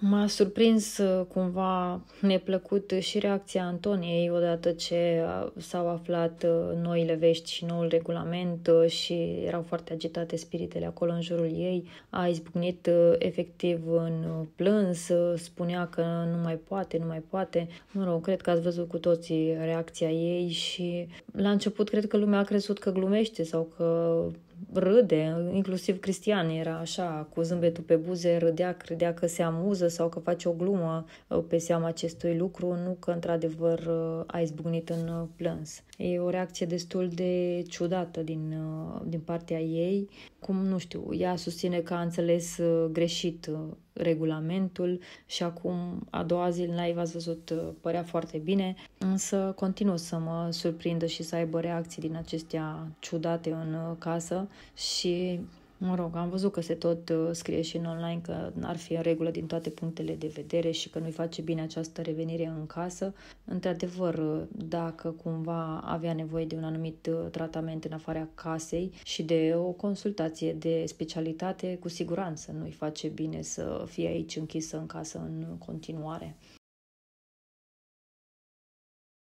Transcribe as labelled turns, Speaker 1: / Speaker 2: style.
Speaker 1: M-a surprins uh, cumva neplăcut și reacția Antoniei odată ce uh, s-au aflat uh, noile vești și noul regulament și erau foarte agitate spiritele acolo în jurul ei. A izbucnit efectiv în plâns, spunea că nu mai poate, nu mai poate. Mă rog, cred că ați văzut cu toții reacția ei și la început cred că lumea a crezut că glumește sau că râde, inclusiv Cristian era așa, cu zâmbetul pe buze, râdea, credea că se amuză sau că face o glumă uh, pe seama acestui lucru, nu că într-adevăr uh, a izbucnit în uh, plâns. E o reacție destul de ciudată din, din partea ei. Cum, nu știu, ea susține că a înțeles greșit regulamentul și acum a doua zi în live ați văzut uh, părea foarte bine, însă continuu să mă surprindă și să aibă reacții din acestea ciudate în uh, casă și Mă rog, am văzut că se tot uh, scrie și în online că ar fi în regulă din toate punctele de vedere și că nu-i face bine această revenire în casă. Într-adevăr, uh, dacă cumva avea nevoie de un anumit uh, tratament în afara casei și de o consultație de specialitate, cu siguranță nu-i face bine să fie aici închisă în casă în continuare.